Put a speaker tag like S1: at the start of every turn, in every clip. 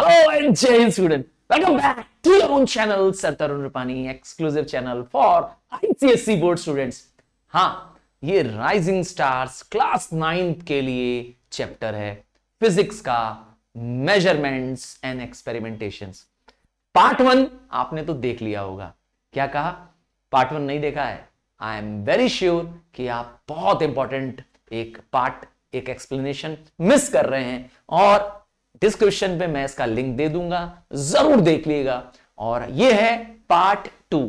S1: Hello and Jai student. Welcome back to your own channel Sartarun Rupani, exclusive channel for ICSC board students. हाँ ये rising stars class ninth के लिए chapter है physics का measurements and experimentation part one आपने तो देख लिया होगा क्या कहा पार्ट वन नहीं देखा है आई एम वेरी श्योर कि आप बहुत इंपॉर्टेंट एक पार्ट एक एक्सप्लेनेशन मिस कर रहे हैं और डिस्क्रिप्शन पे मैं इसका लिंक दे दूंगा जरूर देख लीजिएगा और ये है पार्ट टू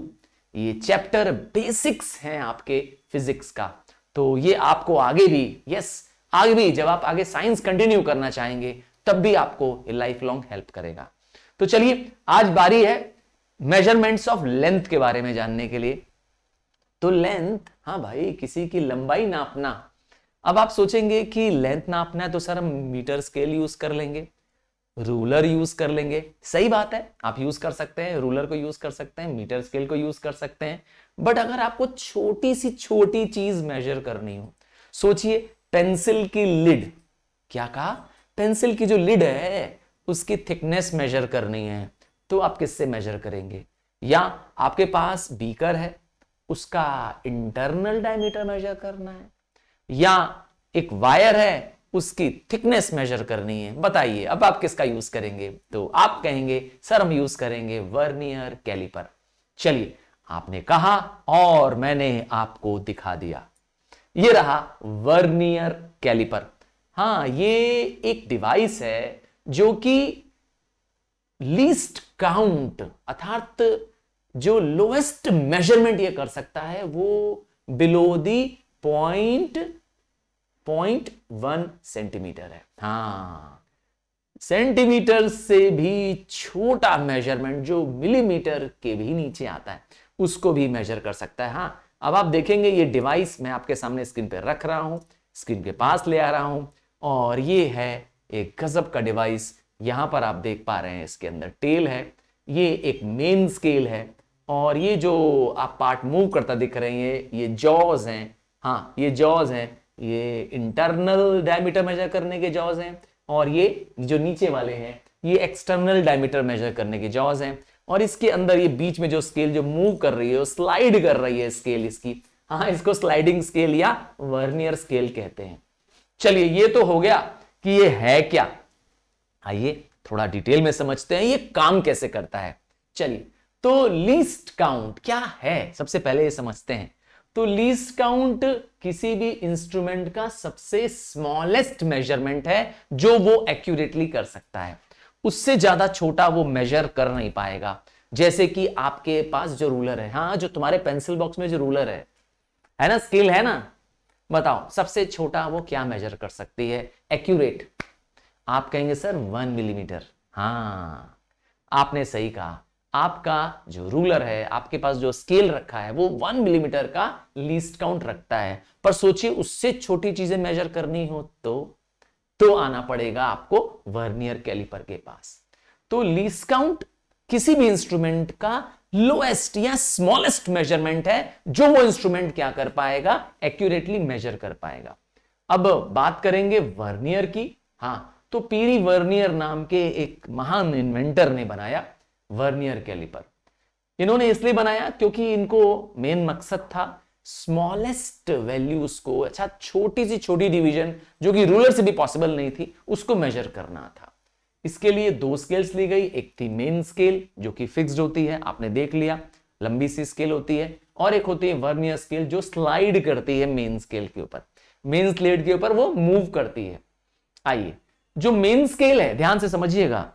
S1: ये चैप्टर बेसिक्स हैं आपके फिजिक्स का तो ये आपको आगे भी यस आगे भी जब आप आगे साइंस कंटिन्यू करना चाहेंगे तब भी आपको लाइफ लॉन्ग हेल्प करेगा तो चलिए आज बारी है मेजरमेंट्स ऑफ लेंथ के बारे में जानने के लिए तो लेंथ हाँ भाई किसी की लंबाई नापना अब आप सोचेंगे कि लेंथ नापना है तो सर हम मीटर स्केल यूज कर लेंगे रूलर यूज कर लेंगे सही बात है आप यूज कर सकते हैं रूलर को यूज कर सकते हैं मीटर स्केल को यूज कर सकते हैं बट अगर आपको छोटी सी छोटी चीज मेजर करनी हो सोचिए पेंसिल की लिड क्या कहा पेंसिल की जो लिड है उसकी थिकनेस मेजर करनी है तो आप किससे मेजर करेंगे या आपके पास बीकर है उसका इंटरनल डायमीटर मेजर करना है या एक वायर है उसकी थिकनेस मेजर करनी है बताइए अब आप किसका यूज करेंगे तो आप कहेंगे सर हम यूज करेंगे वर्नियर कैलिपर चलिए आपने कहा और मैंने आपको दिखा दिया ये रहा वर्नियर कैलिपर हाँ ये एक डिवाइस है जो कि लीस्ट काउंट अर्थात जो लोएस्ट मेजरमेंट ये कर सकता है वो below the point point one centimetre है हाँ सेंटीमीटर से भी छोटा मेजरमेंट जो मिलीमीटर के भी नीचे आता है उसको भी मेजर कर सकता है हाँ अब आप देखेंगे ये डिवाइस मैं आपके सामने स्क्रीन पर रख रहा हूं स्क्रीन के पास ले आ रहा हूं और ये है एक गजब का डिवाइस यहां पर आप देख पा रहे हैं इसके अंदर टेल है ये एक मेन स्केल है और ये जो आप पार्ट मूव करता दिख रहे हैं ये जॉज हैं हाँ ये जॉज हैं ये इंटरनल डायमीटर मेजर करने के जॉज हैं और ये जो नीचे वाले हैं ये एक्सटर्नल डायमीटर मेजर करने के जॉज हैं और इसके अंदर ये बीच में जो स्केल जो मूव कर रही है स्लाइड कर रही है स्केल इसकी हाँ इसको स्लाइडिंग स्केल या वर्नियर स्केल कहते हैं चलिए ये तो हो गया कि ये है क्या आइए थोड़ा डिटेल में समझते हैं ये काम कैसे करता है चलिए तो लीस्ट काउंट क्या है सबसे पहले ये समझते हैं तो लीस्ट काउंट किसी भी इंस्ट्रूमेंट का सबसे स्मॉलेस्ट मेजरमेंट है जो वो एक्यूरेटली कर सकता है उससे ज्यादा छोटा वो मेजर कर नहीं पाएगा जैसे कि आपके पास जो रूलर है हाँ जो तुम्हारे पेंसिल बॉक्स में जो रूलर है है ना स्केल है ना बताओ सबसे छोटा वो क्या मेजर कर सकती है एक्यूरेट आप कहेंगे सर वन मिलीमीटर हाँ आपने सही कहा आपका जो रूलर है आपके पास जो स्केल रखा है वो वन मिलीमीटर का लीस्ट काउंट रखता है पर सोचिए उससे छोटी चीजें मेजर करनी हो तो तो आना पड़ेगा आपको वर्नियर कैलिपर के पास तो लीस्ट काउंट किसी भी इंस्ट्रूमेंट का लोएस्ट या स्मॉलेस्ट मेजरमेंट है जो वो इंस्ट्रूमेंट क्या कर पाएगा एक्यूरेटली मेजर कर पाएगा अब बात करेंगे वर्नियर की हाँ तो पीरी वर्नियर नाम के एक महान इन्वेंटर ने बनाया वर्नियर कैलिपर इन्होंने इसलिए बनाया क्योंकि इनको मेन मकसद था स्मॉलेस्ट वैल्यूज को अच्छा छोटी सी छोटी डिवीजन जो कि रूलर से भी पॉसिबल नहीं थी उसको मेजर करना था इसके लिए दो स्केल्स ली गई एक थी मेन स्केल जो कि फिक्स्ड होती है आपने देख लिया लंबी सी स्केल होती है और एक होती है वर्नियर स्केल जो स्लाइड करती है मेन स्केल के ऊपर मेन स्लेट के ऊपर वो मूव करती है आइए जो मेन स्केल है ध्यान से समझिएगा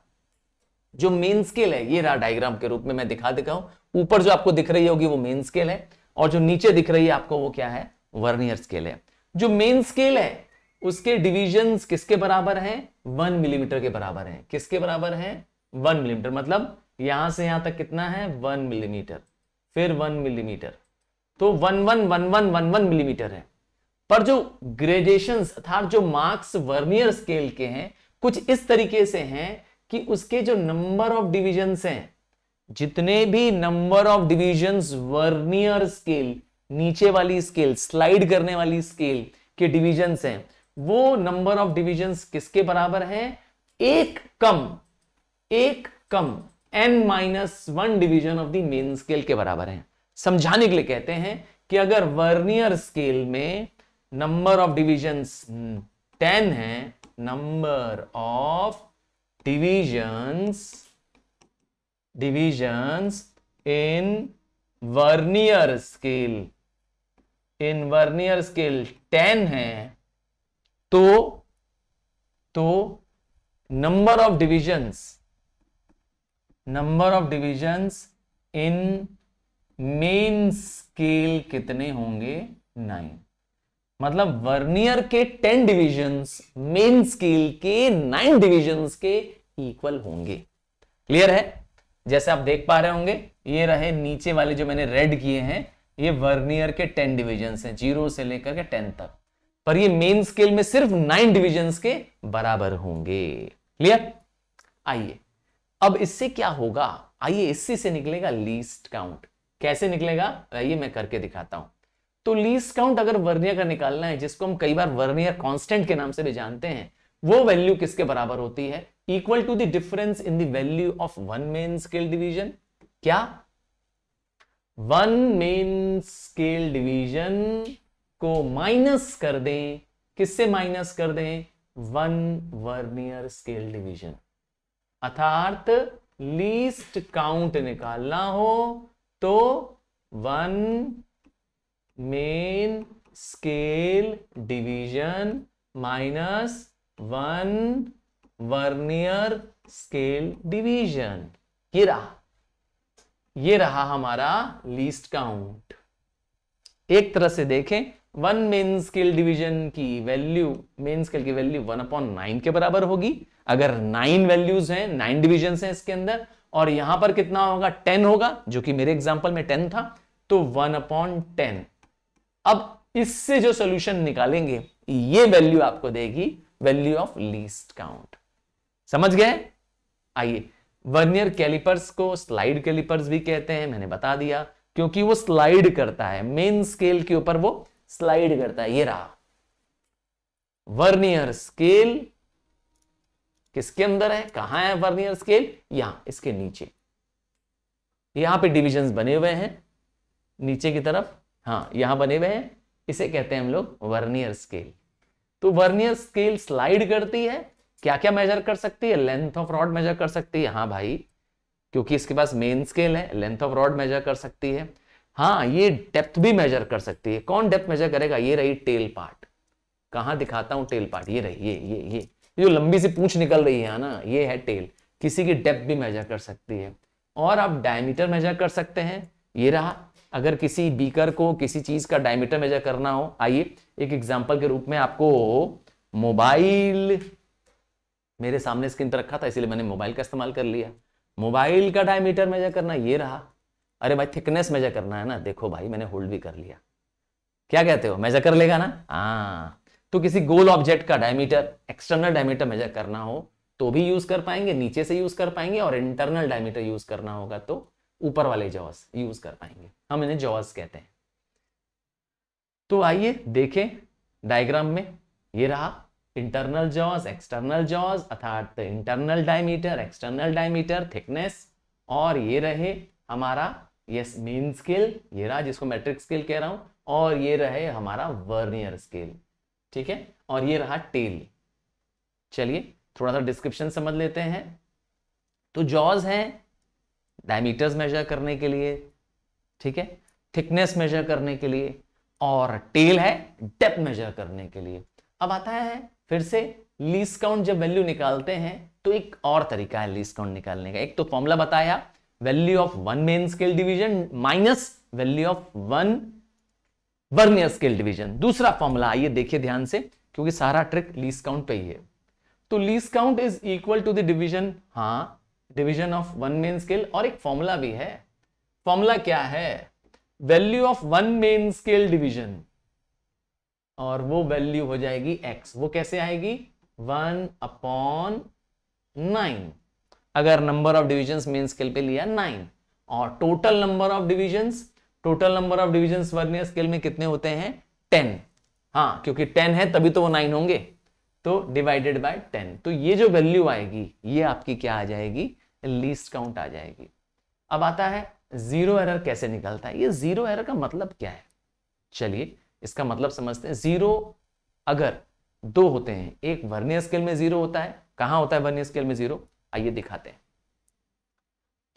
S1: जो मेन स्केल है ये रहा डायग्राम के रूप में मैं दिखा देता हूं ऊपर जो आपको दिख रही होगी वो मेन स्केल है और जो नीचे दिख रही है आपको वो क्या है वर्नियर स्केल है जो मेन स्केल है उसके डिवीजन किसके बराबर है वन मिलीमीटर के बराबर है किसके बराबर है वन मिलीमीटर मतलब यहां से यहां तक कितना है वन मिलीमीटर फिर वन मिलीमीटर तो one one one one one one millimetre है पर जो ग्रेजुएशन अर्थात जो मार्क्स वर्नियर स्केल के हैं कुछ इस तरीके से हैं कि उसके जो नंबर ऑफ डिविजन हैं जितने भी number of division vernier scale नीचे वाली स्केल स्लाइड करने वाली स्केल के डिविजन हैं वो नंबर ऑफ डिविजन किसके बराबर है एक कम एक कम N minus one division of the main scale के बराबर है समझाने के लिए कहते हैं कि अगर वर्नियर स्केल में नंबर ऑफ डिविजन टेन है number of divisions divisions in vernier scale in vernier scale 10 है तो तो number of divisions number of divisions in main scale कितने होंगे नाइन मतलब वर्नियर के टेन डिविजन्स मेन स्केल के नाइन डिविजन्स के इक्वल होंगे क्लियर है जैसे आप देख पा रहे होंगे ये रहे नीचे वाले जो मैंने रेड किए हैं ये वर्नियर के टेन डिविजन हैं जीरो से लेकर के टेन तक पर ये मेन स्केल में सिर्फ नाइन डिविजन के बराबर होंगे क्लियर आइए अब इससे क्या होगा आइए इसी से निकलेगा लीस्ट काउंट कैसे निकलेगा आइए मैं करके दिखाता हूं तो लीस काउंट अगर वर्नियर का निकालना है जिसको हम कई बार वर्नियर कांस्टेंट के नाम से भी जानते हैं वो वैल्यू किसके बराबर होती है equal to the difference in the value of one main scale division क्या वन मेन स्केल डिवीजन को माइनस कर दें किससे माइनस कर दें वन वर्नियर स्केल डिवीजन अर्थात लीस्ट काउंट निकालना हो तो one main scale division minus one vernier scale division ये रहा ये रहा हमारा लीस्ट काउंट एक तरह से देखें वन मेन स्केल डिवीजन की वैल्यू मेन स्केल की वैल्यू वन अपॉन नाइन के बराबर होगी अगर नाइन वैल्यूज हैं नाइन डिवीजन हैं इसके अंदर और यहां पर कितना होगा टेन होगा जो कि मेरे एग्जांपल में टेन था तो वन अपॉन टेन अब इससे जो सोल्यूशन निकालेंगे ये वैल्यू आपको देगी वैल्यू ऑफ लीस्ट काउंट समझ गए आइए वर्नियर कैलिपर्स को स्लाइड कैलिपर्स भी कहते हैं मैंने बता दिया क्योंकि वो स्लाइड करता है मेन स्केल के ऊपर वो स्लाइड करता है ये रहा वर्नियर स्केल किसके अंदर है कहां है वर्नियर स्केल यहां इसके नीचे यहां पे डिविजन बने हुए हैं नीचे की तरफ हाँ यहाँ बने हुए हैं इसे कहते हैं हम लोग वर्नियर स्केल तो वर्नियर स्केल स्लाइड करती है क्या क्या मेजर कर सकती है लेंथ ऑफ रॉड मेजर कर सकती है हाँ भाई क्योंकि इसके पास मेन स्केल है लेंथ ऑफ रॉड मेजर कर सकती है हाँ ये डेप्थ भी मेजर कर सकती है कौन डेप्थ मेजर करेगा ये रही टेल पार्ट कहा दिखाता हूं टेल पार्ट ये रही ये ये ये जो लंबी सी पूछ निकल रही है ना ये है टेल किसी की डेप्थ भी मेजर कर सकती है और आप डायमीटर मेजर कर सकते हैं ये रहा अगर किसी बीकर को किसी चीज का डायमीटर मेजर करना हो आइए एक एग्जाम्पल के रूप में आपको मोबाइल मेरे सामने स्क्रीन पर रखा था इसलिए मैंने मोबाइल का इस्तेमाल कर लिया मोबाइल का डायमीटर मेजर करना ये रहा अरे भाई थिकनेस मेजर करना है ना देखो भाई मैंने होल्ड भी कर लिया क्या कहते हो मेजर कर लेगा ना हाँ तो किसी गोल ऑब्जेक्ट का डायमीटर एक्सटर्नल डायमीटर मेजर करना हो तो भी यूज कर पाएंगे नीचे से यूज कर पाएंगे और इंटरनल डायमीटर यूज करना होगा तो ऊपर वाले जॉस यूज कर पाएंगे हम इन्हें जॉस कहते हैं तो आइए देखें डायग्राम में ये रहा इंटरनल जॉज एक्सटर्नल जॉज अर्थात internal diameter external diameter thickness और ये रहे हमारा यस मेन स्केल ये रहा जिसको मैट्रिक स्केल कह रहा हूं और ये रहे हमारा वर्नियर स्केल ठीक है और ये रहा टेल चलिए थोड़ा सा डिस्क्रिप्शन समझ लेते हैं तो जॉज है डायमीटर्स मेजर करने के लिए ठीक है थिकनेस मेजर करने के लिए और टेल है डेप्थ मेजर करने के लिए अब आता है फिर से लीस काउंट जब वैल्यू निकालते हैं तो एक और तरीका है लीस काउंट निकालने का एक तो फॉर्मूला बताया value of one main scale division minus value of one vernier scale division दूसरा फॉर्मूला आइए देखिए ध्यान से क्योंकि सारा ट्रिक लीस काउंट पे ही है तो least count is equal to the division हाँ division of one main scale और एक फॉर्मूला भी है फॉर्मूला क्या है value of one main scale division और वो वैल्यू हो जाएगी एक्स वो कैसे आएगी वन अपॉन नाइन अगर number of division main scale पे लिया नाइन और total number of division total number of division one scale में कितने होते हैं टेन हाँ क्योंकि टेन है तभी तो वो नाइन होंगे तो डिवाइडेड बाय टेन तो ये जो वैल्यू आएगी ये आपकी क्या आ जाएगी लीस्ट काउंट आ जाएगी अब आता है जीरो एरर कैसे निकलता है ये जीरो एरर का मतलब क्या है चलिए इसका मतलब समझते हैं जीरो अगर दो होते हैं एक वर्नियर स्केल में जीरो होता है कहां होता है वर्नियर स्केल में जीरो आइए दिखाते हैं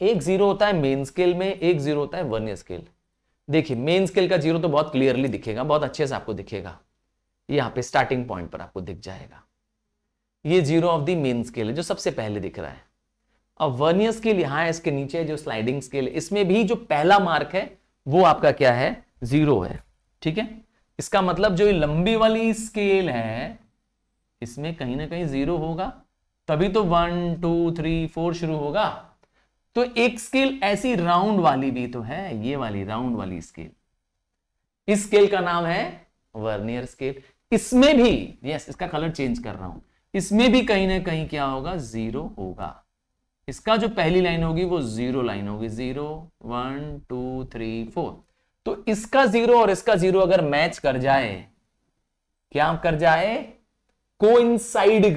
S1: एक जीरो होता है मेन स्केल में एक जीरो होता है वर्नियर स्केल देखिए मेन स्केल का जीरो तो बहुत क्लियरली दिखेगा बहुत अच्छे से आपको दिखेगा यहां पे स्टार्टिंग पॉइंट पर आपको दिख जाएगा ये zero of the main scale है जो सबसे पहले दिख रहा है और वर्नियर स्केल यहां है इसके नीचे जो स्लाइडिंग स्केल है इसमें भी जो पहला मार्क है वो आपका क्या है जीरो है ठीक है इसका मतलब जो लंबी वाली स्केल है इसमें कहीं ना कहीं जीरो होगा तभी तो वन टू थ्री फोर शुरू होगा तो एक स्केल ऐसी राउंड वाली भी तो है ये वाली राउंड वाली स्केल इस स्केल का नाम है वर्नियर स्केल इसमें भी यस इसका कलर चेंज कर रहा हूं इसमें भी कहीं ना कहीं क्या होगा जीरो होगा इसका जो पहली लाइन होगी वो जीरो लाइन होगी zero one two three four तो इसका जीरो और इसका जीरो अगर मैच कर जाए क्या कर जाए को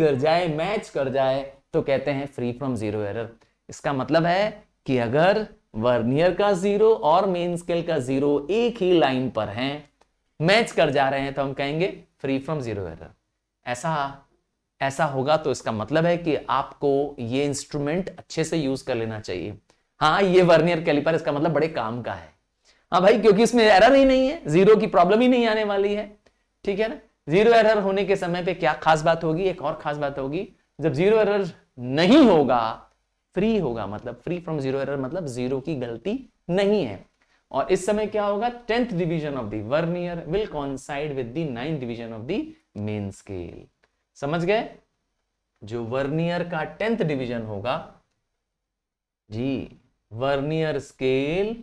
S1: कर जाए मैच कर जाए तो कहते हैं फ्री फ्रॉम जीरो एरर इसका मतलब है कि अगर वर्नियर का जीरो और मेन स्केल का जीरो एक ही लाइन पर हैं मैच कर जा रहे हैं तो हम कहेंगे फ्री फ्रॉम जीरो एरर ऐसा ऐसा होगा तो इसका मतलब है कि आपको ये इंस्ट्रूमेंट अच्छे से यूज कर लेना चाहिए हाँ ये वर्नियर कैलिपर इसका मतलब बड़े काम का है हाँ भाई क्योंकि इसमें एरर ही नहीं है जीरो की प्रॉब्लम ही नहीं आने वाली है ठीक है ना जीरो एरर होने के समय पे क्या खास बात होगी एक और खास बात होगी जब जीरो एरर नहीं होगा फ्री होगा मतलब फ्री फ्रॉम जीरो एरर मतलब जीरो की गलती नहीं है और इस समय क्या होगा tenth division of the vernier will coincide with the division of the main scale समझ गए जो वर्नियर का टेंथ डिवीजन होगा जी वर्नियर स्केल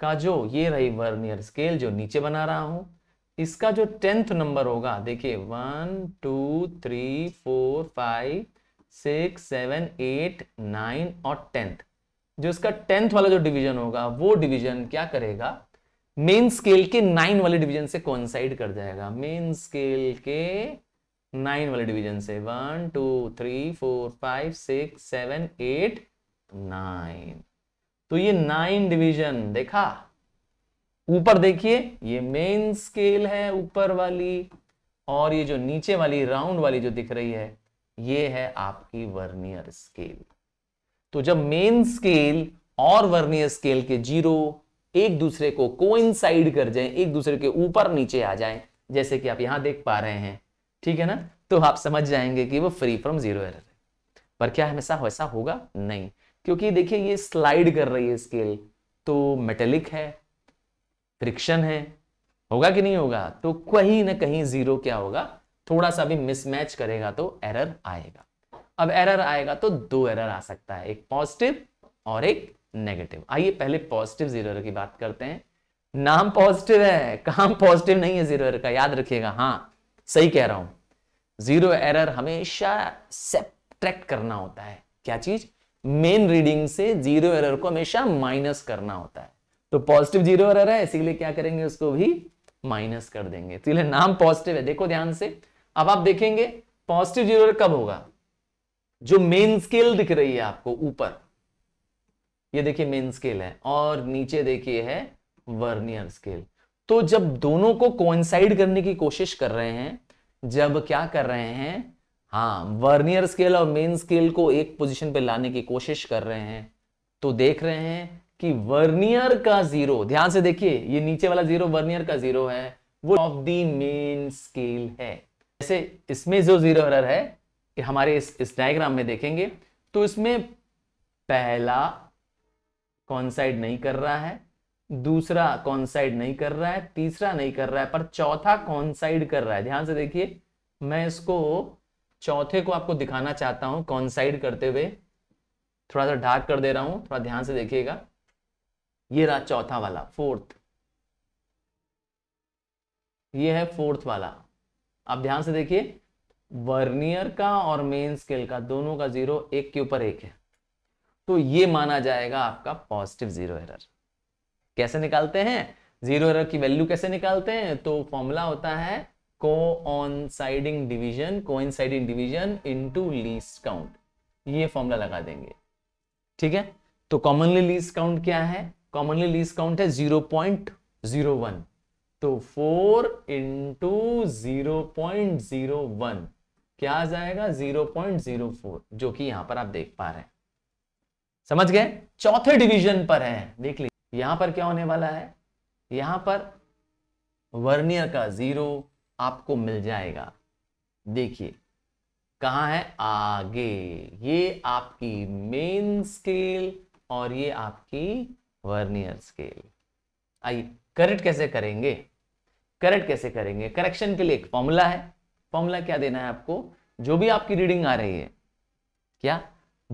S1: का जो ये रही वर्नियर स्केल जो नीचे बना रहा हूं इसका जो टेंथ नंबर होगा देखिए one two three four five six seven eight nine और टेंथ जो इसका टेंथ वाला जो डिवीजन होगा वो डिवीजन क्या करेगा मेन स्केल के नाइन वाले डिवीजन से कॉन्साइड कर जाएगा मेन स्केल के नाइन वाले डिवीजन से one two three four five six seven eight nine तो ये नाइन डिवीजन देखा ऊपर देखिए ये मेन स्केल है ऊपर वाली और ये जो नीचे वाली राउंड वाली जो दिख रही है ये है आपकी वर्नियर स्केल तो जब मेन स्केल और वर्नियर स्केल के जीरो एक दूसरे को कोइंसाइड कर जाएं एक दूसरे के ऊपर नीचे आ जाएं जैसे कि आप यहां देख पा रहे हैं ठीक है ना तो आप समझ जाएंगे कि वो फ्री फ्रॉम जीरो एरर है पर क्या हमेशा वैसा होगा नहीं क्योंकि देखिए ये स्लाइड कर रही है स्केल तो मेटेलिक है फ्रिक्शन है होगा कि नहीं होगा तो कहीं ना कहीं जीरो क्या होगा थोड़ा सा भी मिसमैच करेगा तो एरर आएगा अब एरर आएगा तो दो एरर आ सकता है एक पॉजिटिव और एक नेगेटिव आइए पहले पॉजिटिव जीरो एरर की बात करते हैं नाम पॉजिटिव है काम पॉजिटिव नहीं है जीरो एरर का याद रखिएगा हाँ सही कह रहा हूं जीरो एरर हमेशा सेप्ट्रैक्ट करना होता है क्या चीज मेन रीडिंग से जीरो एरर को हमेशा माइनस करना होता है तो पॉजिटिव जीरो एरर है इसीलिए क्या करेंगे उसको भी माइनस कर देंगे तो इसलिए नाम पॉजिटिव है देखो ध्यान से अब आप देखेंगे पॉजिटिव जीरो कब होगा जो मेन स्केल दिख रही है आपको ऊपर ये देखिए मेन स्केल है और नीचे देखिए है वर्नियर स्केल तो जब दोनों को कोइंसाइड करने की कोशिश कर रहे हैं जब क्या कर रहे हैं हाँ वर्नियर स्केल और मेन स्केल को एक पोजीशन पे लाने की कोशिश कर रहे हैं तो देख रहे हैं कि वर्नियर का जीरो ध्यान से देखिए ये नीचे वाला जीरो वर्नियर का जीरो है वो ऑफ दी मेन स्केल है जैसे इसमें जो जीरो एरर है कि हमारे इस, इस डायग्राम में देखेंगे तो इसमें पहला कॉन्साइड नहीं कर रहा है दूसरा कॉन्साइड नहीं कर रहा है तीसरा नहीं कर रहा है पर चौथा कॉन्साइड कर रहा है ध्यान से देखिए मैं इसको चौथे को आपको दिखाना चाहता हूं कॉन्साइड करते हुए थोड़ा सा ढाक कर दे रहा हूं थोड़ा ध्यान से देखिएगा ये रहा चौथा वाला फोर्थ ये है फोर्थ वाला आप ध्यान से देखिए वर्नियर का और मेन स्केल का दोनों का जीरो एक के ऊपर एक है तो ये माना जाएगा आपका पॉजिटिव जीरो एरर कैसे निकालते हैं जीरो एरर की वैल्यू कैसे निकालते हैं तो फॉर्मूला होता है को ऑन साइडिंग डिविजन को coinciding division into least count ये फॉर्मूला लगा देंगे ठीक है तो कॉमनली लीज काउंट क्या है कॉमनली लीज काउंट है जीरो पॉइंट जीरो वन तो four into zero point zero one क्या आ जाएगा जीरो पॉइंट जीरो फोर जो कि यहां पर आप देख पा रहे हैं समझ गए चौथे डिवीजन पर है देख लीजिए यहां पर क्या होने वाला है यहां पर वर्नियर का ज़ीरो आपको मिल जाएगा देखिए कहा है आगे ये आपकी मेन स्केल और ये आपकी वर्नियर स्केल आइए करेक्ट कैसे करेंगे करेक्ट कैसे करेंगे करेक्शन के लिए एक फॉर्मूला है फॉर्मूला क्या देना है आपको जो भी आपकी रीडिंग आ रही है क्या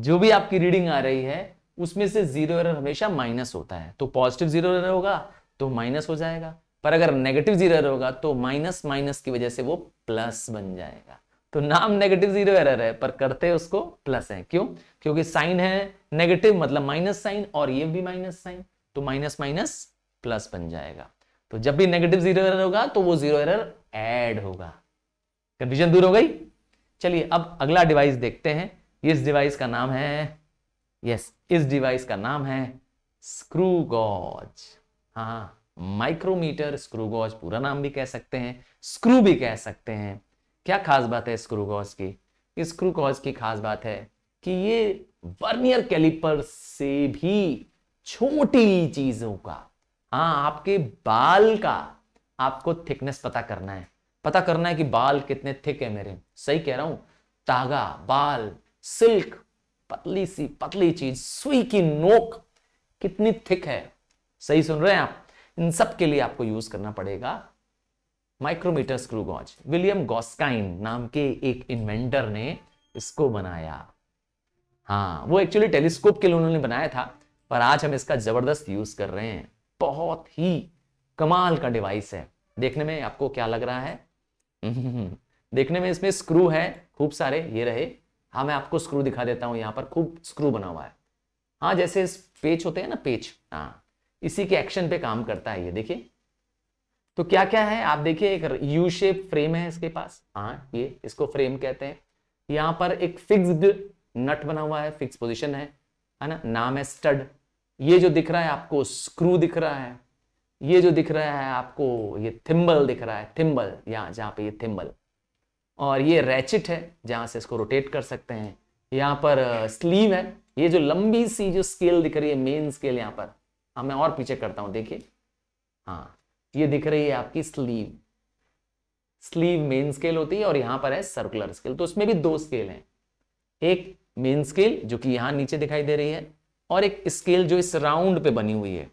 S1: जो भी आपकी रीडिंग आ रही है उसमें से जीरो एरर हमेशा माइनस होता है तो पॉजिटिव जीरो एरर होगा तो माइनस हो जाएगा पर अगर नेगेटिव जीरो एरर होगा तो माइनस माइनस की वजह से वो प्लस बन जाएगा तो नाम नेगेटिव जीरो एरर है पर करते उसको प्लस है क्यों क्योंकि साइन है नेगेटिव मतलब माइनस साइन और ये भी माइनस साइन तो माइनस माइनस प्लस बन जाएगा तो जब भी नेगेटिव जीरो एरर होगा तो वो जीरो एरर ऐड होगा कंफ्यूजन दूर हो गई चलिए अब अगला डिवाइस देखते हैं इस डिवाइस का नाम है यस इस डिवाइस का नाम है स्क्रू गॉज हाँ माइक्रोमीटर स्क्रू गॉज पूरा नाम भी कह सकते हैं स्क्रू भी कह सकते हैं क्या खास बात है स्क्रू गॉज की स्क्रू गॉज की खास बात है कि ये वर्नियर कैलिपर से भी छोटी चीजों का हाँ आपके बाल का आपको थिकनेस पता करना है पता करना है कि बाल कितने थिक है मेरे सही कह रहा हूं तागा बाल सिल्क पतली सी पतली चीज सुई की नोक कितनी थिक है सही सुन रहे हैं आप इन सब के लिए आपको यूज करना पड़ेगा micrometer screw gauge William Gascoigne नाम के एक इन्वेंटर ने इसको बनाया हाँ वो एक्चुअली टेलीस्कोप के लिए उन्होंने बनाया था पर आज हम इसका जबरदस्त यूज कर रहे हैं बहुत ही कमाल का डिवाइस है देखने में आपको क्या लग रहा है देखने में इसमें स्क्रू है खूब सारे ये रहे हाँ मैं आपको स्क्रू दिखा देता हूँ यहाँ पर खूब स्क्रू बना हुआ है हाँ जैसे पेच होते हैं ना पेच हाँ इसी के एक्शन पे काम करता है ये देखिए तो क्या क्या है आप देखिए एक यू शेप फ्रेम है इसके पास हाँ ये इसको फ्रेम कहते हैं यहाँ पर एक फिक्स्ड नट बना हुआ है फिक्स पोजिशन है है ना नाम है स्टड ये जो दिख रहा है आपको स्क्रू दिख रहा है ये जो दिख रहा है आपको ये थिम्बल दिख रहा है थिम्बल यहाँ जहाँ पे ये थिम्बल और ये रैचिट है जहाँ से इसको रोटेट कर सकते हैं यहाँ पर स्लीव है ये जो लंबी सी जो स्केल दिख रही है मेन स्केल यहाँ पर हाँ मैं और पीछे करता हूँ देखिए हाँ ये दिख रही है आपकी स्लीव स्लीव मेन स्केल होती है और यहाँ पर है सर्कुलर स्केल तो उसमें भी दो स्केल हैं एक मेन स्केल जो कि यहाँ नीचे दिखाई दे रही है और एक स्केल जो इस राउंड पे बनी हुई है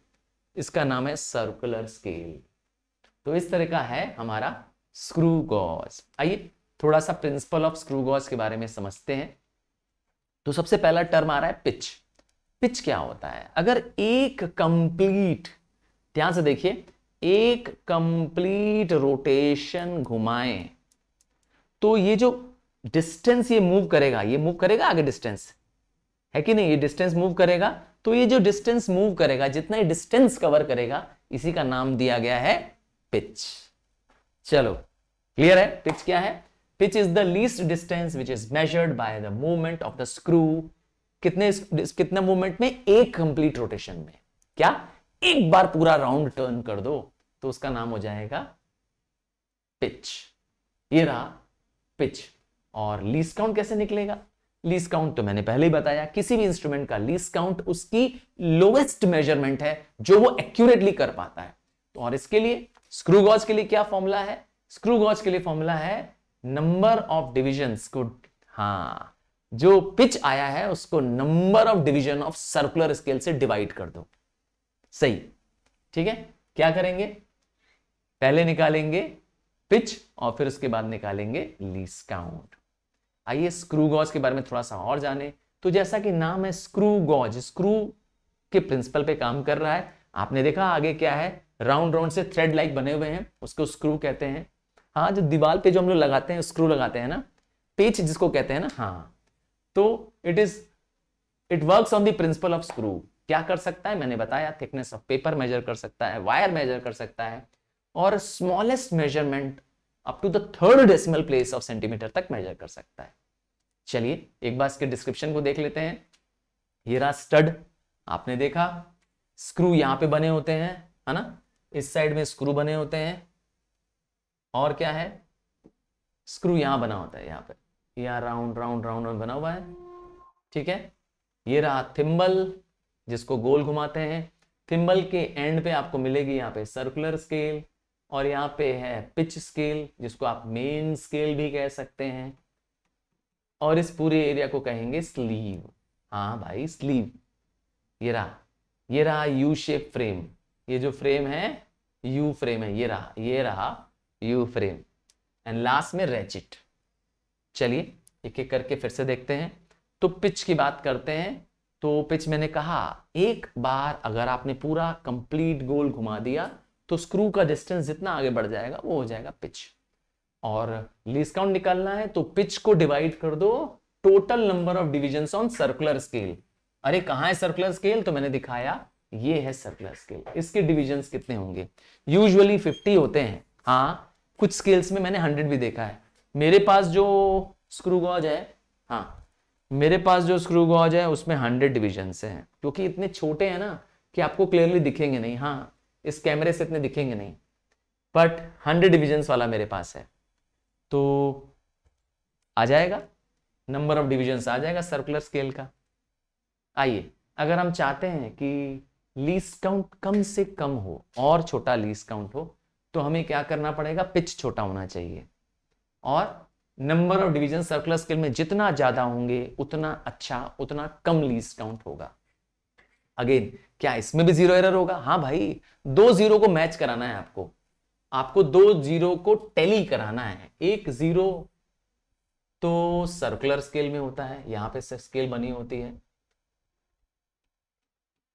S1: इसका नाम है सर्कुलर स्केल तो इस तरह का है हमारा स्क्रू गॉज आइए थोड़ा सा प्रिंसिपल ऑफ स्क्रू गॉज के बारे में समझते हैं तो सबसे पहला टर्म आ रहा है पिच पिच क्या होता है अगर एक कंप्लीट ध्यान से देखिए एक कंप्लीट रोटेशन घुमाएं तो ये जो डिस्टेंस ये मूव करेगा ये मूव करेगा आगे डिस्टेंस है कि नहीं ये डिस्टेंस मूव करेगा तो ये जो डिस्टेंस मूव करेगा जितना डिस्टेंस कवर करेगा इसी का नाम दिया गया है पिच चलो क्लियर है पिच क्या है pitch is the least distance which is measured by the movement of the screw कितने कितने मूवमेंट में एक कंप्लीट रोटेशन में क्या एक बार पूरा राउंड टर्न कर दो तो उसका नाम हो जाएगा पिच ये रहा पिच और लीस काउंट कैसे निकलेगा लीस काउंट तो मैंने पहले ही बताया किसी भी इंस्ट्रूमेंट का लीस काउंट उसकी लोवेस्ट मेजरमेंट है जो वो एक्यूरेटली कर पाता है तो और इसके लिए स्क्रू गॉज के लिए क्या फॉर्मूला है स्क्रू गॉज के लिए फॉर्मूला है नंबर ऑफ डिविजन्स को हाँ जो पिच आया है उसको number of division of circular scale से डिवाइड कर दो सही ठीक है क्या करेंगे पहले निकालेंगे पिच और फिर उसके बाद निकालेंगे लीस काउंट आइए स्क्रू गॉज के बारे में थोड़ा सा और जाने तो जैसा कि नाम है स्क्रू गॉज स्क्रू के प्रिंसिपल पे काम कर रहा है आपने देखा आगे क्या है राउंड राउंड से थ्रेड लाइक बने हुए हैं उसको स्क्रू कहते हैं हाँ जो दीवार पे जो हम लोग लगाते हैं स्क्रू लगाते हैं ना पेच जिसको कहते हैं ना हाँ तो it is it work on the principle of screw क्या कर सकता है मैंने बताया थिकनेस ऑफ पेपर मेजर कर सकता है वायर मेजर कर सकता है और smallest measurement up to the third decimal place of centimetre तक मेजर कर सकता है चलिए एक बार इसके डिस्क्रिप्शन को देख लेते हैं ये रहा स्टड आपने देखा स्क्रू यहां पे बने होते हैं है ना इस साइड में स्क्रू बने होते हैं और क्या है स्क्रू यहां बना होता है यहां पर यहां राउंड राउंड राउंड राउंड बना हुआ है ठीक है ये रहा थिम्बल जिसको गोल घुमाते हैं थिम्बल के एंड पे आपको मिलेगी यहाँ पे सर्कुलर स्केल और यहाँ पे है पिच स्केल जिसको आप मेन स्केल भी कह सकते हैं और इस पूरे एरिया को कहेंगे स्लीव हाँ भाई स्लीव ये रहा ये रहा यू शेप फ्रेम ये जो फ्रेम है यू फ्रेम है ये रहा ये रहा यू फ्रेम एंड लास्ट में रेचिट चलिए एक एक करके फिर से देखते हैं तो पिच की बात करते हैं तो पिच मैंने कहा एक बार अगर आपने पूरा कंप्लीट गोल घुमा दिया तो स्क्रू का डिस्टेंस जितना आगे बढ़ जाएगा वो हो जाएगा पिच और लीस काउंट निकालना है तो पिच को डिवाइड कर दो total number of division on circular scale अरे कहा है सर्कुलर स्केल तो मैंने दिखाया ये है सर्कुलर स्केल इसके डिविजन कितने होंगे यूजली फिफ्टी होते हैं हाँ कुछ स्केल्स में मैंने हंड्रेड भी देखा है मेरे पास जो स्क्रू गॉज है हाँ मेरे पास जो स्क्रू गॉज है उसमें हंड्रेड डिविजन से हैं क्योंकि इतने छोटे हैं ना कि आपको क्लियरली दिखेंगे नहीं हाँ इस कैमरे से इतने दिखेंगे नहीं बट हंड्रेड डिविजन्स वाला मेरे पास है तो आ जाएगा नंबर ऑफ डिविजन्स आ जाएगा सर्कुलर स्केल का आइए अगर हम चाहते हैं कि लीस काउंट कम से कम हो और छोटा लीस काउंट हो तो हमें क्या करना पड़ेगा पिच छोटा होना चाहिए और number of division circular scale में जितना ज्यादा होंगे उतना अच्छा उतना कम लीस्ट काउंट होगा अगेन क्या इसमें भी जीरो एरर होगा हाँ भाई दो जीरो को मैच कराना है आपको आपको दो जीरो को टैली कराना है एक जीरो तो सर्कुलर स्केल में होता है यहां पे स्केल बनी होती है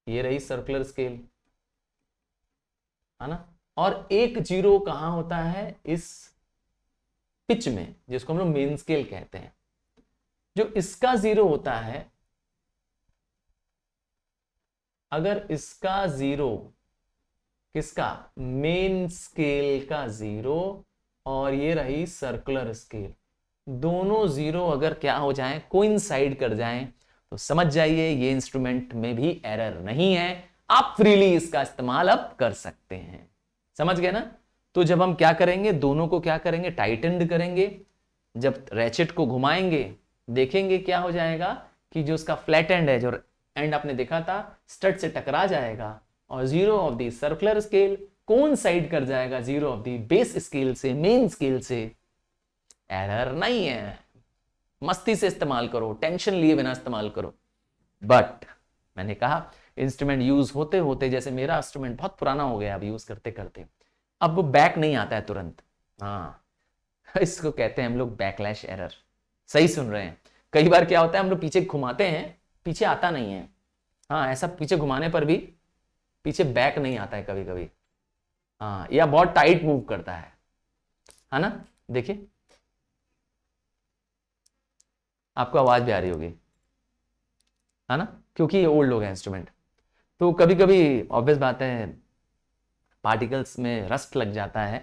S1: ये रही सर्कुलर स्केल है ना और एक जीरो कहा होता है इस पिच में जिसको हम लोग मेन स्केल कहते हैं जो इसका जीरो होता है अगर इसका जीरो किसका मेन स्केल का जीरो और ये रही सर्कुलर स्केल दोनों जीरो अगर क्या हो जाए कोइंसाइड कर जाए तो समझ जाइए ये इंस्ट्रूमेंट में भी एरर नहीं है आप फ्रीली इसका इस्तेमाल अब कर सकते हैं समझ गए ना तो जब हम क्या करेंगे दोनों को क्या करेंगे टाइटेंड करेंगे जब रैचेट को घुमाएंगे देखेंगे क्या हो जाएगा कि जो उसका फ्लैट एंड है जो एंड आपने देखा था स्टड से टकरा जाएगा और zero of the circular scale कौन साइड कर जाएगा zero of the base scale से मेन स्केल से एरर नहीं है मस्ती से इस्तेमाल करो टेंशन लिए बिना इस्तेमाल करो बट मैंने कहा इंस्ट्रूमेंट यूज होते होते जैसे मेरा इंस्ट्रूमेंट बहुत पुराना हो गया अब यूज करते करते अब वो बैक नहीं आता है तुरंत हाँ इसको कहते हैं हम लोग बैकलैश एरर सही सुन रहे हैं कई बार क्या होता है हम लोग पीछे घुमाते हैं पीछे आता नहीं है हाँ ऐसा पीछे घुमाने पर भी पीछे बैक नहीं आता है कभी कभी हाँ या बहुत टाइट मूव करता है है ना देखिए आपको आवाज भी आ रही होगी है ना क्योंकि ये ओल्ड हो गया इंस्ट्रूमेंट तो कभी कभी ऑब्वियस बात है पार्टिकल्स में रस्ट लग जाता है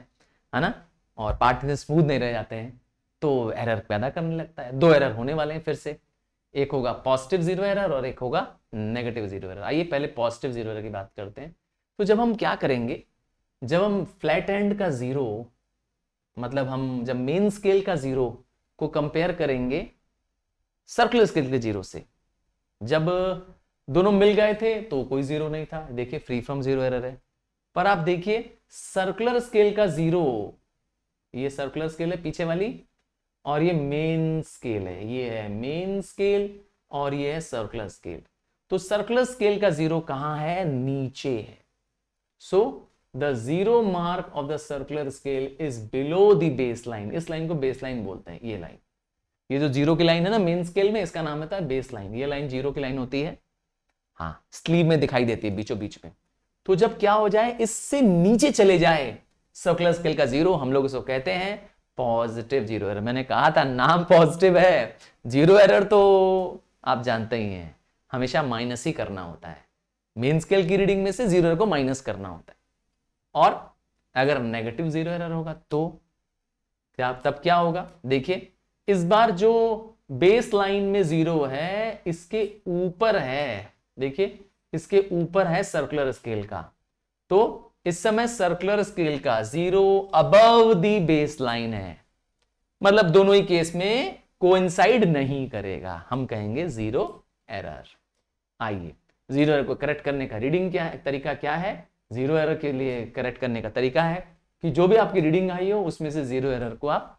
S1: है ना और पार्टिकल स्मूथ नहीं रह जाते हैं तो एरर पैदा करने लगता है दो एरर होने वाले हैं फिर से एक होगा पॉजिटिव जीरो एरर और एक होगा नेगेटिव जीरो एरर आइए पहले पॉजिटिव जीरो एरर की बात करते हैं तो जब हम क्या करेंगे जब हम फ्लैट एंड का जीरो मतलब हम जब मेन स्केल का जीरो को कंपेयर करेंगे सर्कुलर स्केल के जीरो से जब दोनों मिल गए थे तो कोई जीरो नहीं था देखिए फ्री फ्रॉम जीरो एरर है पर आप देखिए सर्कुलर स्केल का जीरो ये सर्कुलर स्केल है पीछे वाली और ये मेन स्केल है ये है मेन स्केल और ये है सर्कुलर स्केल तो सर्कुलर स्केल का जीरो कहां है नीचे है so the zero mark of the circular scale is below the base line इस लाइन को बेस लाइन बोलते हैं ये लाइन ये जो जीरो की लाइन है ना मेन स्केल में इसका नाम होता है बेस लाइन ये लाइन जीरो की लाइन होती है हाँ स्लीव में दिखाई देती है बीचों बीच में तो जब क्या हो जाए इससे नीचे चले जाए सर्कुलर स्केल का जीरो हम लोग इसको कहते हैं पॉजिटिव जीरो एरर मैंने कहा था नाम पॉजिटिव है जीरो एरर तो आप जानते ही हैं हमेशा माइनस ही करना होता है मेन स्केल की रीडिंग में से जीरो एरर को माइनस करना होता है और अगर नेगेटिव जीरो एरर होगा तो क्या तब क्या होगा देखिए इस बार जो बेस लाइन में जीरो है इसके ऊपर है देखिए इसके ऊपर है सर्कुलर स्केल का तो इस समय सर्कुलर स्केल का zero above the base line है मतलब दोनों ही केस में कोइंसाइड नहीं करेगा हम कहेंगे जीरो एरर आइए जीरो एरर को करेक्ट करने का रीडिंग क्या है तरीका क्या है जीरो एरर के लिए करेक्ट करने का तरीका है कि जो भी आपकी रीडिंग आई हो उसमें से जीरो एरर को आप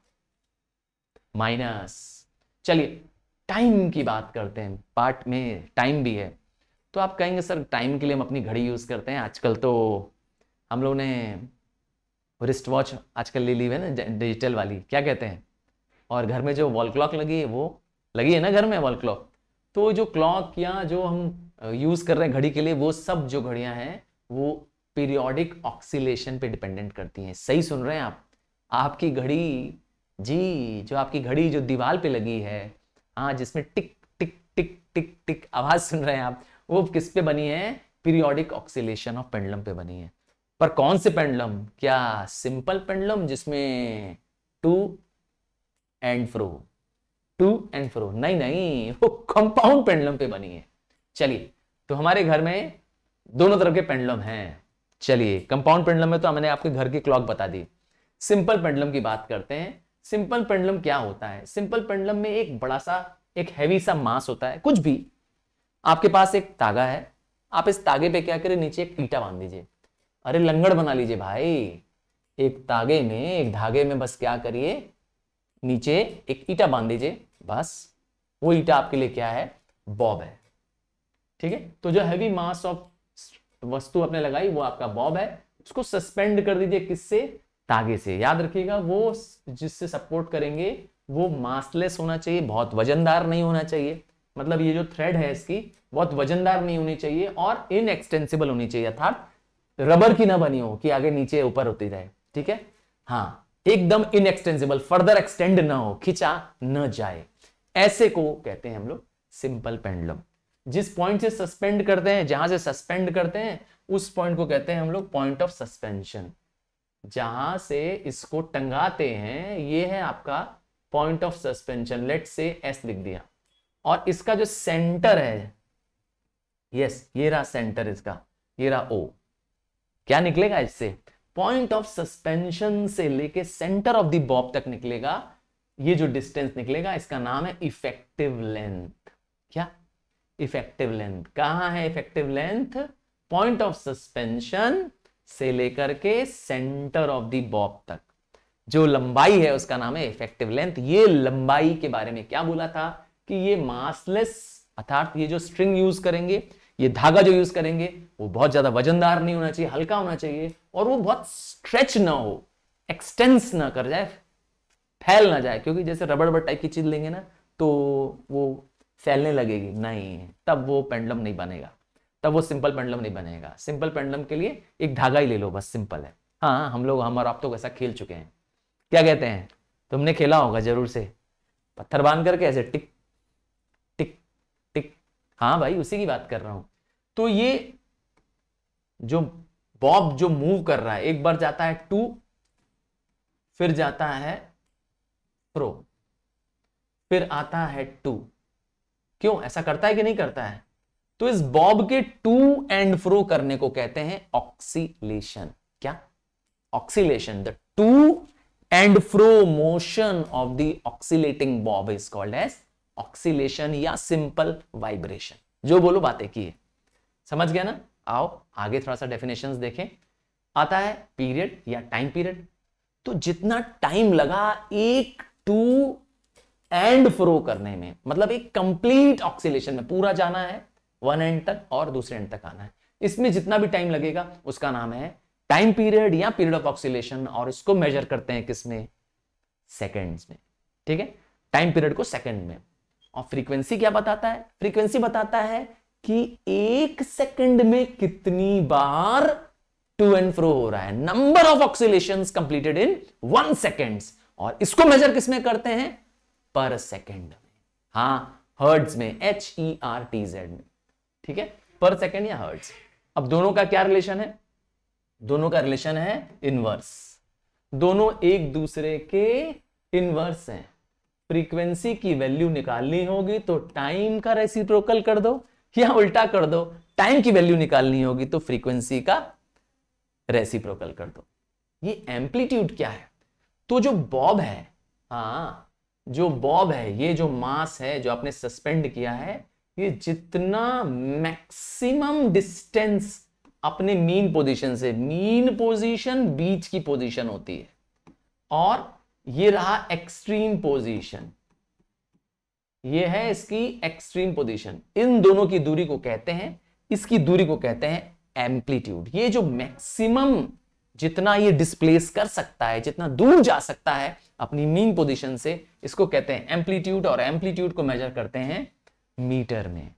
S1: माइनस चलिए टाइम की बात करते हैं पार्ट में टाइम भी है तो आप कहेंगे सर टाइम के लिए हम अपनी घड़ी यूज़ करते हैं आजकल तो हम लोग ने रिस्ट वॉच आजकल ले ली है ना डिजिटल वाली क्या कहते हैं और घर में जो वॉल क्लॉक लगी है वो लगी है ना घर में वॉल क्लॉक तो जो क्लॉक या जो हम यूज़ कर रहे हैं घड़ी के लिए वो सब जो घड़ियाँ हैं वो पीरियोडिक ऑक्सीलेशन पे डिपेंडेंट करती हैं सही सुन रहे हैं आप आपकी घड़ी जी जो आपकी घड़ी जो दीवार पे लगी है हाँ जिसमें टिक टिक टिक टिक टिक आवाज़ सुन रहे हैं आप वो किस पे बनी है पीरियोडिक ऑक्सीलेशन ऑफ पेंडलम पे बनी है पर कौन से पेंडलम क्या सिंपल पेंडलम जिसमें to and fro to and fro नहीं नहीं वो कंपाउंड पेंडलम पे बनी है चलिए तो हमारे घर में दोनों तरफ के पेंडलम हैं चलिए कंपाउंड पेंडलम में तो मैंने आपके घर की क्लॉक बता दी सिंपल पेंडलम की बात करते हैं सिंपल पेंडलम क्या होता है सिंपल पेंडलम में एक बड़ा सा एक हैवी सा मास होता है कुछ भी आपके पास एक तागा है आप इस तागे पे क्या करें नीचे एक ईटा बांध दीजिए अरे लंगड़ बना लीजिए भाई एक तागे में एक धागे में बस क्या करिए नीचे एक ईटा बांध दीजिए बस वो ईटा आपके लिए क्या है बॉब है ठीक है तो जो हैवी मास ऑफ वस्तु आपने लगाई वो आपका बॉब है उसको सस्पेंड कर दीजिए किससे तागे से याद रखिएगा वो जिससे सपोर्ट करेंगे वो मासलेस होना चाहिए बहुत वजनदार नहीं होना चाहिए मतलब ये जो थ्रेड है इसकी बहुत वजनदार नहीं होनी चाहिए और इनएक्सटेंसिबल होनी चाहिए अर्थात रबर की ना बनी हो कि आगे नीचे ऊपर होती रहे ठीक है हाँ एकदम इनएक्सटेंसिबल फर्दर एक्सटेंड ना हो खिंचा न जाए ऐसे को कहते हैं हम लोग सिंपल पेंडलम जिस पॉइंट से सस्पेंड करते हैं जहां से सस्पेंड करते हैं उस पॉइंट को कहते हैं हम लोग पॉइंट ऑफ सस्पेंशन जहां से इसको टंगाते हैं ये है आपका पॉइंट ऑफ सस्पेंशन लेट से एस लिख दिया और इसका जो सेंटर है यस ये रहा सेंटर इसका ये रहा ओ क्या निकलेगा इससे पॉइंट ऑफ सस्पेंशन से लेके सेंटर ऑफ द बॉब तक निकलेगा ये जो डिस्टेंस निकलेगा इसका नाम है इफेक्टिव लेंथ क्या इफेक्टिव लेंथ कहा है effective length point of suspension से लेकर के सेंटर ऑफ द बॉब तक जो लंबाई है उसका नाम है इफेक्टिव लेंथ ये लंबाई के बारे में क्या बोला था कि ये मासलेस अर्थात ये जो स्ट्रिंग यूज करेंगे ये धागा जो यूज करेंगे वो बहुत ज्यादा वजनदार नहीं होना चाहिए हल्का होना चाहिए और वो बहुत स्ट्रेच ना हो एक्सटेंस ना कर जाए फैल ना जाए क्योंकि जैसे रबड़ रबड़ टाइप की चीज लेंगे ना तो वो फैलने लगेगी नहीं तब वो पेंडलम नहीं बनेगा तब वो सिंपल पेंडलम नहीं बनेगा सिंपल पेंडलम के लिए एक धागा ही ले लो बस सिंपल है हाँ हम लोग हम और आप तो ऐसा खेल चुके हैं क्या कहते हैं तुमने खेला होगा जरूर से पत्थर बांध करके ऐसे टिक हाँ भाई उसी की बात कर रहा हूं तो ये जो बॉब जो मूव कर रहा है एक बार जाता है टू फिर जाता है प्रो फिर आता है टू क्यों ऐसा करता है कि नहीं करता है तो इस बॉब के टू एंड फ्रो करने को कहते हैं ऑक्सीलेशन क्या oscillation the to and fro motion of the oscillating bob is called as oscillation या सिंपल वाइब्रेशन जो बोलो बातें की है समझ गया ना आओ आगे थोड़ा सा डेफिनेशंस देखें आता है पीरियड या टाइम पीरियड तो जितना टाइम लगा एक टू एंड फ्रो करने में मतलब एक कंप्लीट ऑक्सीलेशन में पूरा जाना है वन एंड तक और दूसरे एंड तक आना है इसमें जितना भी टाइम लगेगा उसका नाम है टाइम पीरियड या पीरियड ऑफ ऑक्सीलेशन और इसको मेजर करते हैं किसमें सेकेंड्स में ठीक है टाइम पीरियड को सेकेंड में और फ्रीक्वेंसी क्या बताता है फ्रीक्वेंसी बताता है कि एक सेकंड में कितनी बार टू एंड फ्रो हो रहा है number of oscillation completed in one second और इसको मेजर किसमें करते हैं पर सेकेंड में हाँ हर्ड्स में H E R T Z में ठीक है पर सेकेंड या हर्ड्स अब दोनों का क्या रिलेशन है दोनों का रिलेशन है इनवर्स दोनों एक दूसरे के इनवर्स हैं फ्रीक्वेंसी की वैल्यू निकालनी होगी तो टाइम का रेसिप्रोकल कर दो या उल्टा कर दो टाइम की वैल्यू निकालनी होगी तो फ्रीक्वेंसी का रेसिप्रोकल कर दो ये एम्पलीट्यूड क्या है तो जो बॉब है हा जो बॉब है ये जो मास है जो आपने सस्पेंड किया है ये जितना मैक्सिमम डिस्टेंस अपने मीन पोजीशन से मीन पोजीशन बीच की पोजीशन होती है और ये रहा एक्सट्रीम पोजीशन ये है इसकी एक्सट्रीम पोजीशन इन दोनों की दूरी को कहते हैं इसकी दूरी को कहते हैं एम्पलीट्यूड ये जो मैक्सिमम जितना ये डिस्प्लेस कर सकता है जितना दूर जा सकता है अपनी मीन पोजीशन से इसको कहते हैं एम्पलीट्यूड और एम्पलीट्यूड को मेजर करते हैं मीटर में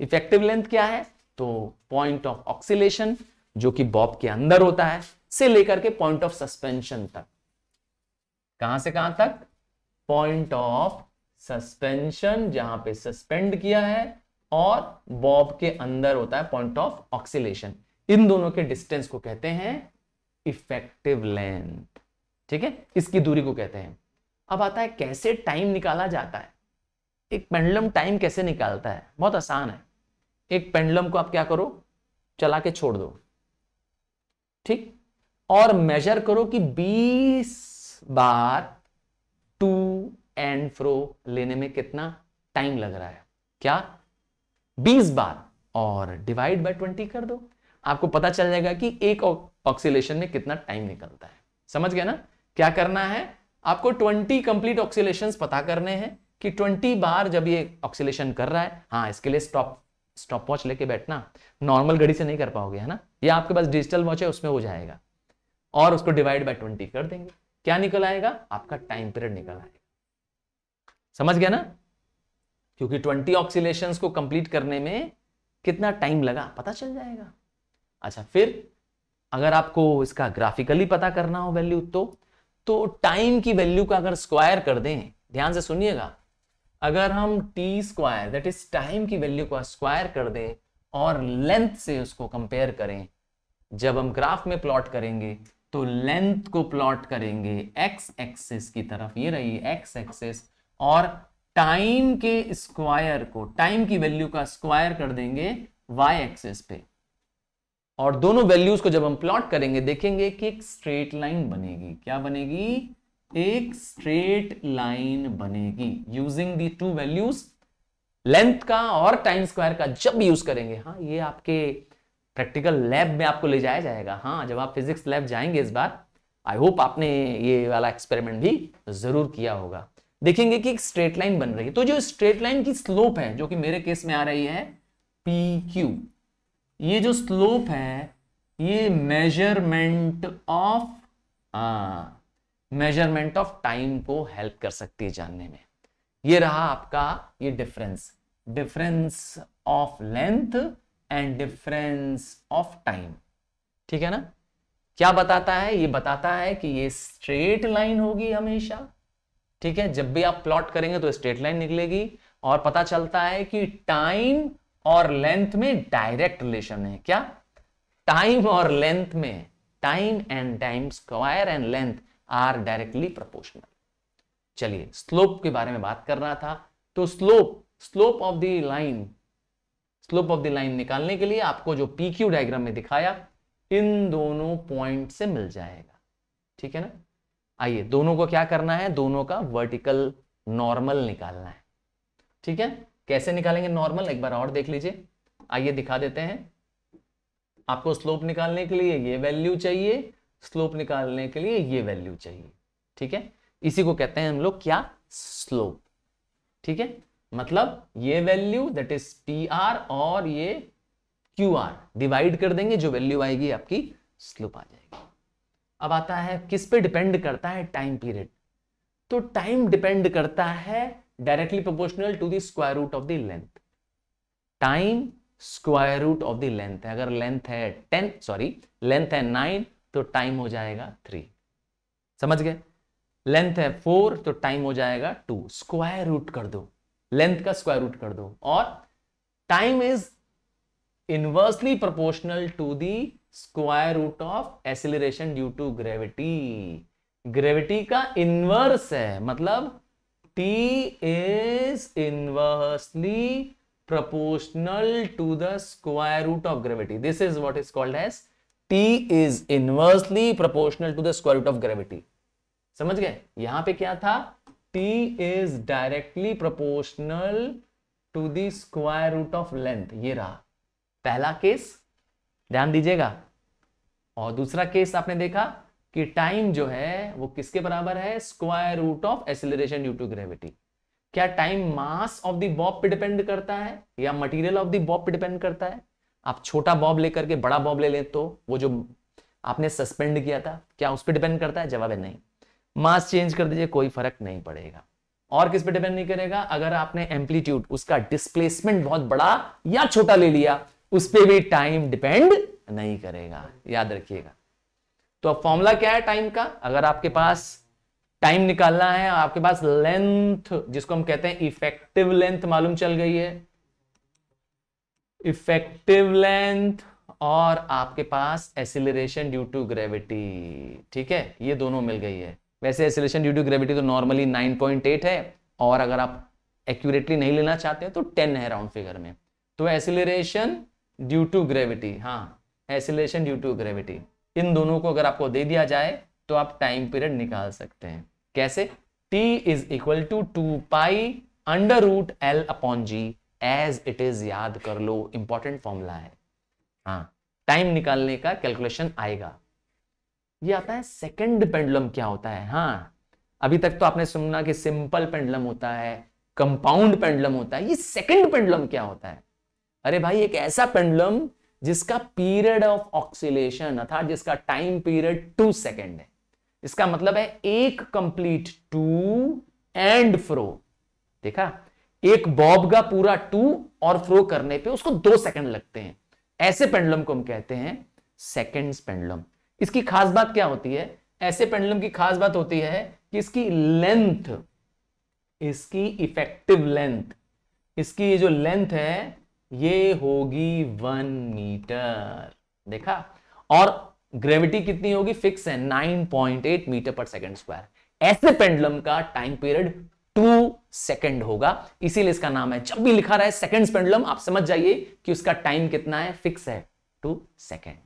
S1: इफेक्टिव लेंथ क्या है तो पॉइंट ऑफ ऑक्सीलेशन जो कि बॉब के अंदर होता है से लेकर के पॉइंट ऑफ सस्पेंशन तक कहां से कहां तक पॉइंट ऑफ सस्पेंशन जहां पे सस्पेंड किया है और बॉब के अंदर होता है पॉइंट ऑफ ऑक्सीलेशन इन दोनों के डिस्टेंस को कहते हैं इफेक्टिव लेंथ ठीक है इसकी दूरी को कहते हैं अब आता है कैसे टाइम निकाला जाता है एक पेंडलम टाइम कैसे निकालता है बहुत आसान है एक पेंडलम को आप क्या करो चला के छोड़ दो ठीक और मेजर करो कि बीस बार टू एंड फ्रो लेने में कितना टाइम लग रहा है क्या बीस बार और डिवाइड बाय ट्वेंटी कर दो आपको पता चल जाएगा कि एक ऑक्सीलेशन में कितना टाइम निकलता है समझ गया ना क्या करना है आपको 20 कंप्लीट ऑक्सीलेशन पता करने हैं कि 20 बार जब ये ऑक्सीलेशन कर रहा है हाँ इसके लिए स्टॉप स्टॉप वॉच लेके बैठना नॉर्मल घड़ी से नहीं कर पाओगे है ना ये आपके पास डिजिटल वॉच है उसमें हो जाएगा और उसको डिवाइड बाय ट्वेंटी कर देंगे क्या निकल आएगा आपका टाइम पीरियड निकल आएगा समझ गया ना क्योंकि ट्वेंटी ऑक्सीलेशन को कंप्लीट करने में कितना टाइम लगा पता चल जाएगा अच्छा फिर अगर आपको इसका ग्राफिकली पता करना हो वैल्यू तो तो टाइम की वैल्यू का अगर स्क्वायर कर दें ध्यान से सुनिएगा अगर हम T square that is time की वैल्यू को स्क्वायर कर दें और लेंथ से उसको कंपेयर करें जब हम ग्राफ में प्लॉट करेंगे तो लेंथ को प्लॉट करेंगे एक्स एक्सेस की तरफ ये रही एक्स एक्सेस और टाइम के स्क्वायर को टाइम की वैल्यू का स्क्वायर कर देंगे वाई एक्सेस पे और दोनों वैल्यूज को जब हम प्लॉट करेंगे देखेंगे कि एक स्ट्रेट लाइन बनेगी क्या बनेगी एक स्ट्रेट लाइन बनेगी using the two values length का और टाइम स्क्वायर का जब यूज करेंगे हाँ ये आपके प्रैक्टिकल लैब में आपको ले जाया जाएगा हाँ जब आप फिजिक्स लैब जाएंगे इस बार आई होप आपने ये वाला एक्सपेरिमेंट भी जरूर किया होगा देखेंगे कि एक स्ट्रेट लाइन बन रही है तो जो स्ट्रेट लाइन की स्लोप है जो कि मेरे केस में आ रही है पी क्यू ये जो स्लोप है ये measurement of measurement of time को हेल्प कर सकती है जानने में ये रहा आपका ये difference difference of length and difference of time ठीक है ना क्या बताता है ये बताता है कि ये स्ट्रेट लाइन होगी हमेशा ठीक है जब भी आप प्लॉट करेंगे तो स्ट्रेट लाइन निकलेगी और पता चलता है कि टाइम और लेंथ में डायरेक्ट रिलेशन है क्या टाइम और लेंथ में time and time square and length are directly proportional चलिए स्लोप के बारे में बात कर रहा था तो slope slope of the line slope of the line निकालने के लिए आपको जो पी क्यू डायग्राम में दिखाया इन दोनों पॉइंट से मिल जाएगा ठीक है ना आइए दोनों को क्या करना है दोनों का वर्टिकल नॉर्मल निकालना है ठीक है कैसे निकालेंगे नॉर्मल एक बार और देख लीजिए आइए दिखा देते हैं आपको स्लोप निकालने के लिए ये वैल्यू चाहिए स्लोप निकालने के लिए ये वैल्यू चाहिए ठीक है इसी को कहते हैं हम लोग क्या स्लोप ठीक है मतलब ये value that is P R और ये क्यू आर डिवाइड कर देंगे जो वैल्यू आएगी आपकी स्लोप आ जाएगी अब आता है किस पे डिपेंड करता है टाइम पीरियड तो टाइम डिपेंड करता है directly proportional to the square root of the length time square root of the length है अगर लेंथ है टेन सॉरी लेंथ है नाइन तो टाइम हो जाएगा थ्री समझ गए लेंथ है फोर तो टाइम हो जाएगा टू स्क्वायर रूट कर दो लेंथ का स्क्वायर रूट कर दो और time is inversely proportional to the square root of acceleration due to gravity gravity का इनवर्स है मतलब T is inversely proportional to the square root of gravity this is what is called as T is inversely proportional to the square root of gravity समझ गए यहां पे क्या था T is directly proportional to the square root of length ये रहा पहला case ध्यान दीजिएगा और दूसरा केस आपने देखा कि टाइम जो है वो किसके बराबर है square root of acceleration due to gravity क्या time mass of the bob पे डिपेंड करता है या मटेरियल ऑफ दी बॉब पे डिपेंड करता है आप छोटा बॉब लेकर के बड़ा बॉब ले लें तो वो जो आपने सस्पेंड किया था क्या उस पर डिपेंड करता है जवाब है नहीं मास चेंज कर दीजिए कोई फर्क नहीं पड़ेगा और किस पे डिपेंड नहीं करेगा अगर आपने एम्पलीट्यूड उसका डिस्प्लेसमेंट बहुत बड़ा या छोटा ले लिया उस पर भी टाइम डिपेंड नहीं करेगा याद रखिएगा तो अब फॉर्मूला क्या है टाइम का अगर आपके पास टाइम निकालना है आपके पास लेंथ जिसको हम कहते हैं इफेक्टिव लेंथ मालूम चल गई है इफेक्टिव लेंथ और आपके पास एसिलेशन ड्यू टू ग्रेविटी ठीक है ये दोनों मिल गई है वैसे एसिलेशन ड्यू टू ग्रेविटी तो नॉर्मली 9.8 है और अगर आप एक्यूरेटली नहीं लेना चाहते हैं तो 10 है राउंड फिगर में तो एसिलेशन ड्यू टू ग्रेविटी हाँ एसिलेशन ड्यू टू ग्रेविटी इन दोनों को अगर आपको दे दिया जाए तो आप टाइम पीरियड निकाल सकते हैं कैसे T is equal to two pi under root L upon G as it is याद कर लो इंपॉर्टेंट फॉर्मूला है हाँ टाइम निकालने का कैलकुलेशन आएगा ये आता है सेकंड पेंडुलम क्या होता है हाँ अभी तक तो आपने सुना कि सिंपल पेंडुलम होता है कंपाउंड पेंडुलम होता है ये सेकंड पेंडुलम क्या होता है अरे भाई एक ऐसा पेंडुलम जिसका पीरियड ऑफ ऑक्सीलेशन अर्थात जिसका टाइम पीरियड टू सेकेंड है इसका मतलब है एक कंप्लीट टू एंड फ्रो देखा एक बॉब का पूरा टू और फ्रो करने पे उसको दो सेकंड लगते हैं ऐसे पेंडुलम को हम कहते हैं सेकंड्स पेंडुलम इसकी खास बात क्या होती है ऐसे पेंडुलम की खास बात होती है कि इसकी लेंथ इसकी इफेक्टिव लेंथ इसकी ये जो लेंथ है ये होगी वन मीटर देखा और ग्रेविटी कितनी होगी फिक्स है 9.8 मीटर पर सेकंड स्क्वायर ऐसे पेंडुलम का टाइम पीरियड टू सेकंड होगा इसीलिए इसका नाम है जब भी लिखा रहा है सेकंड पेंडुलम आप समझ जाइए कि उसका टाइम कितना है फिक्स है two second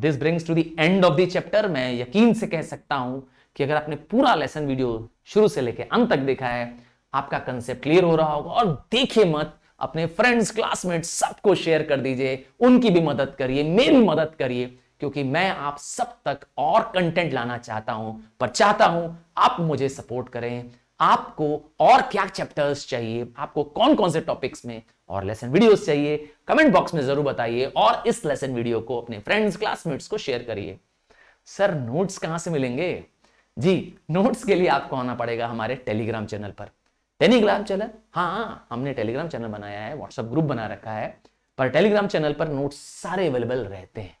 S1: this brings to the end of the chapter मैं यकीन से कह सकता हूं कि अगर आपने पूरा लेसन वीडियो शुरू से लेकर अंत तक देखा है आपका कंसेप्ट क्लियर हो रहा होगा और देखिए मत अपने फ्रेंड्स क्लासमेट सबको शेयर कर दीजिए उनकी भी मदद करिए मेरी मदद करिए क्योंकि मैं आप सब तक और कंटेंट लाना चाहता हूं पर चाहता हूं आप मुझे सपोर्ट करें आपको और क्या चैप्टर्स चाहिए आपको कौन कौन से टॉपिक्स में और लेसन वीडियोस चाहिए कमेंट बॉक्स में जरूर बताइए और इस लेसन वीडियो को अपने फ्रेंड्स क्लासमेट्स को शेयर करिए सर नोट्स कहां से मिलेंगे जी नोट्स के लिए आपको आना पड़ेगा हमारे टेलीग्राम चैनल पर टेलीग्राम हाँ, चैनल हाँ हमने टेलीग्राम चैनल बनाया है व्हाट्सएप ग्रुप बना रखा है पर टेलीग्राम चैनल पर नोट्स सारे अवेलेबल रहते हैं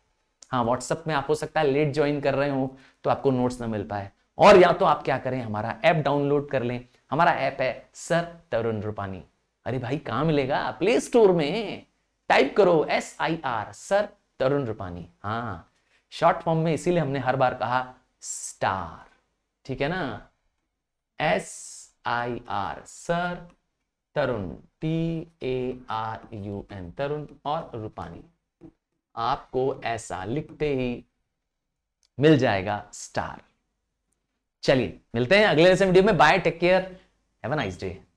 S1: हाँ व्हाट्सएप में आप हो सकता है लेट ज्वाइन कर रहे हो तो आपको नोट्स ना मिल पाए और या तो आप क्या करें हमारा ऐप डाउनलोड कर लें हमारा ऐप है सर तरुण रूपानी अरे भाई कहाँ मिलेगा प्ले स्टोर में टाइप करो S I R sir Tarun Rupani हाँ शॉर्ट फॉर्म में इसीलिए हमने हर बार कहा स्टार ठीक है ना S I R sir Tarun T A R U N Tarun और रूपानी आपको ऐसा लिखते ही मिल जाएगा स्टार चलिए मिलते हैं अगले ऐसे वीडियो में bye take care have a nice day